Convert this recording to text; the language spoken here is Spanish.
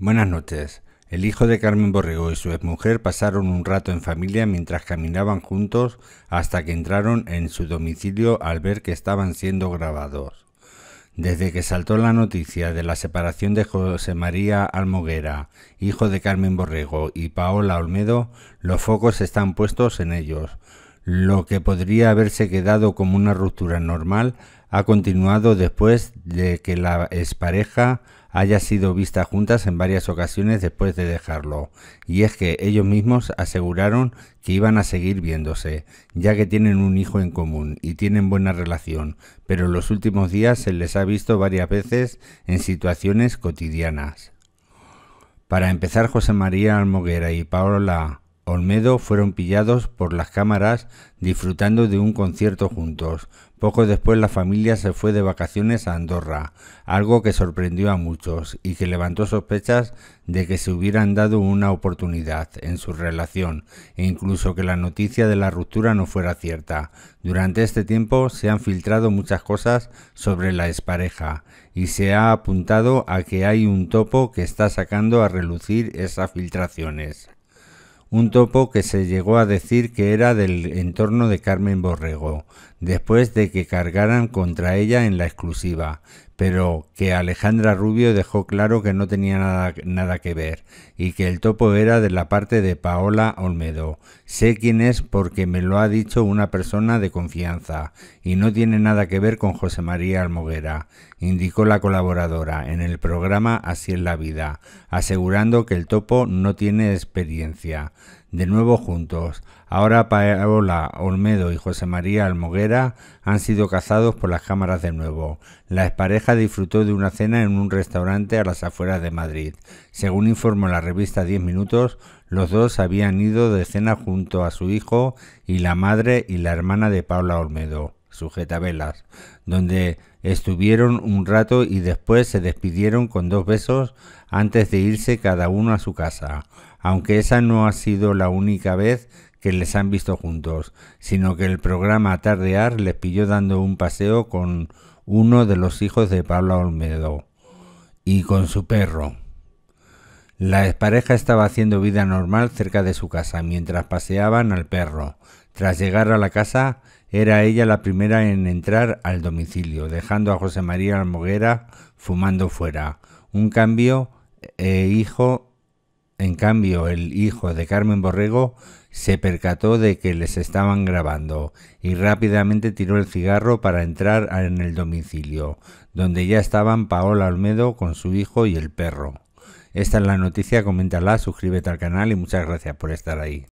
Buenas noches. El hijo de Carmen Borrego y su exmujer pasaron un rato en familia mientras caminaban juntos hasta que entraron en su domicilio al ver que estaban siendo grabados. Desde que saltó la noticia de la separación de José María Almoguera, hijo de Carmen Borrego, y Paola Olmedo, los focos están puestos en ellos. Lo que podría haberse quedado como una ruptura normal ha continuado después de que la expareja haya sido vista juntas en varias ocasiones después de dejarlo, y es que ellos mismos aseguraron que iban a seguir viéndose, ya que tienen un hijo en común y tienen buena relación, pero en los últimos días se les ha visto varias veces en situaciones cotidianas. Para empezar, José María Almoguera y Paola Olmedo fueron pillados por las cámaras disfrutando de un concierto juntos. Poco después la familia se fue de vacaciones a Andorra, algo que sorprendió a muchos y que levantó sospechas de que se hubieran dado una oportunidad en su relación e incluso que la noticia de la ruptura no fuera cierta. Durante este tiempo se han filtrado muchas cosas sobre la expareja y se ha apuntado a que hay un topo que está sacando a relucir esas filtraciones un topo que se llegó a decir que era del entorno de Carmen Borrego, después de que cargaran contra ella en la exclusiva, pero que Alejandra Rubio dejó claro que no tenía nada, que ver y que el topo era de la parte de Paola Olmedo. Sé quién es porque me lo ha dicho una persona de confianza y no tiene nada que ver con José María Almoguera, indicó la colaboradora en el programa Así es la vida, asegurando que el topo no tiene experiencia. De nuevo juntos, ahora Paola Olmedo y José María Almoguera han sido cazados por las cámaras de nuevo. La expareja disfrutó de una cena en un restaurante a las afueras de Madrid. Según informó la revista 10 Minutos, los dos habían ido de cena junto a su hijo y la madre y la hermana de Paola Olmedo velas, donde estuvieron un rato y después se despidieron con dos besos antes de irse cada uno a su casa, aunque esa no ha sido la única vez que les han visto juntos, sino que el programa Tardear les pilló dando un paseo con uno de los hijos de Pablo Olmedo y con su perro. La pareja estaba haciendo vida normal cerca de su casa mientras paseaban al perro. Tras llegar a la casa, era ella la primera en entrar al domicilio, dejando a José María Almoguera fumando fuera. Un cambio, e hijo, en cambio, el hijo de Carmen Borrego se percató de que les estaban grabando y rápidamente tiró el cigarro para entrar en el domicilio, donde ya estaban Paola Almedo con su hijo y el perro. Esta es la noticia, coméntala, suscríbete al canal y muchas gracias por estar ahí.